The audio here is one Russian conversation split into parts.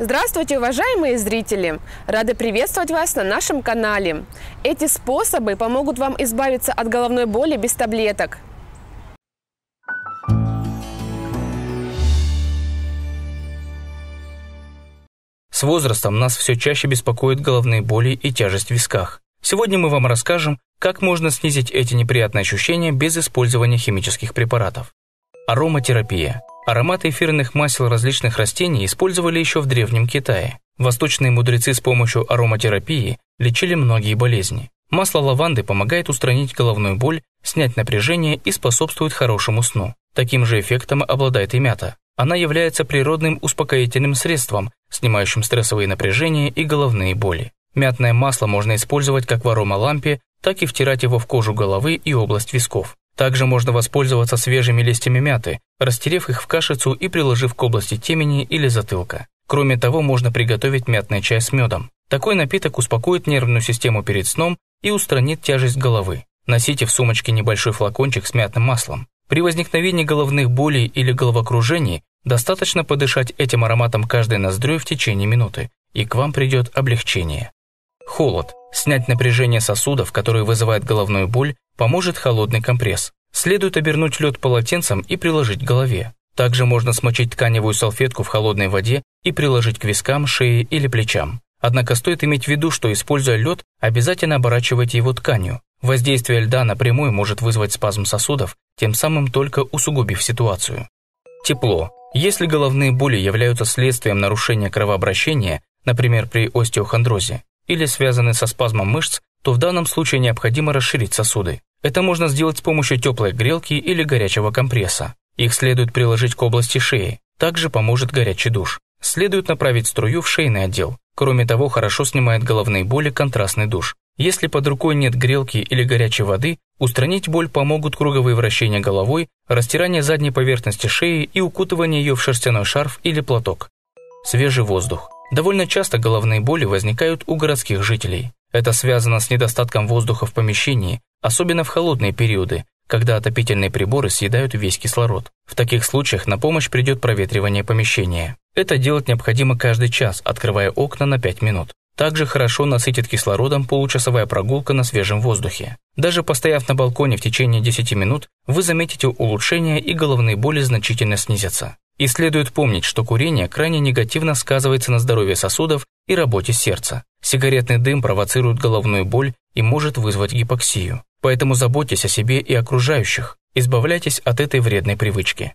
Здравствуйте, уважаемые зрители! Рады приветствовать вас на нашем канале. Эти способы помогут вам избавиться от головной боли без таблеток. С возрастом нас все чаще беспокоят головные боли и тяжесть в висках. Сегодня мы вам расскажем, как можно снизить эти неприятные ощущения без использования химических препаратов. Ароматерапия – Аромат эфирных масел различных растений использовали еще в Древнем Китае. Восточные мудрецы с помощью ароматерапии лечили многие болезни. Масло лаванды помогает устранить головную боль, снять напряжение и способствует хорошему сну. Таким же эффектом обладает и мята. Она является природным успокоительным средством, снимающим стрессовые напряжения и головные боли. Мятное масло можно использовать как в аромалампе, так и втирать его в кожу головы и область висков. Также можно воспользоваться свежими листьями мяты, растерев их в кашицу и приложив к области темени или затылка. Кроме того, можно приготовить мятный чай с медом. Такой напиток успокоит нервную систему перед сном и устранит тяжесть головы. Носите в сумочке небольшой флакончик с мятным маслом. При возникновении головных болей или головокружений достаточно подышать этим ароматом каждой ноздрю в течение минуты, и к вам придет облегчение. Холод. Снять напряжение сосудов, которые вызывают головную боль, поможет холодный компресс. Следует обернуть лед полотенцем и приложить к голове. Также можно смочить тканевую салфетку в холодной воде и приложить к вискам, шее или плечам. Однако стоит иметь в виду, что используя лед, обязательно оборачивайте его тканью. Воздействие льда напрямую может вызвать спазм сосудов, тем самым только усугубив ситуацию. Тепло. Если головные боли являются следствием нарушения кровообращения, например, при остеохондрозе, или связаны со спазмом мышц, то в данном случае необходимо расширить сосуды. Это можно сделать с помощью теплой грелки или горячего компресса. Их следует приложить к области шеи. Также поможет горячий душ. Следует направить струю в шейный отдел. Кроме того, хорошо снимает головные боли контрастный душ. Если под рукой нет грелки или горячей воды, устранить боль помогут круговые вращения головой, растирание задней поверхности шеи и укутывание ее в шерстяной шарф или платок. Свежий воздух. Довольно часто головные боли возникают у городских жителей. Это связано с недостатком воздуха в помещении, особенно в холодные периоды, когда отопительные приборы съедают весь кислород. В таких случаях на помощь придет проветривание помещения. Это делать необходимо каждый час, открывая окна на 5 минут. Также хорошо насытит кислородом получасовая прогулка на свежем воздухе. Даже постояв на балконе в течение 10 минут, вы заметите улучшение и головные боли значительно снизятся. И следует помнить, что курение крайне негативно сказывается на здоровье сосудов и работе сердца. Сигаретный дым провоцирует головную боль и может вызвать гипоксию. Поэтому заботьтесь о себе и окружающих, избавляйтесь от этой вредной привычки.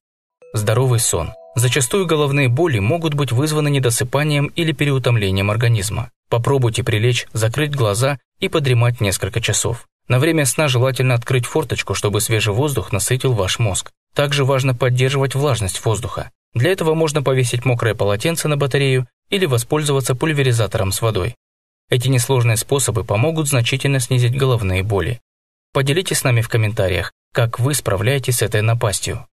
Здоровый сон. Зачастую головные боли могут быть вызваны недосыпанием или переутомлением организма. Попробуйте прилечь, закрыть глаза и подремать несколько часов. На время сна желательно открыть форточку, чтобы свежий воздух насытил ваш мозг. Также важно поддерживать влажность воздуха. Для этого можно повесить мокрое полотенце на батарею или воспользоваться пульверизатором с водой. Эти несложные способы помогут значительно снизить головные боли. Поделитесь с нами в комментариях, как вы справляетесь с этой напастью.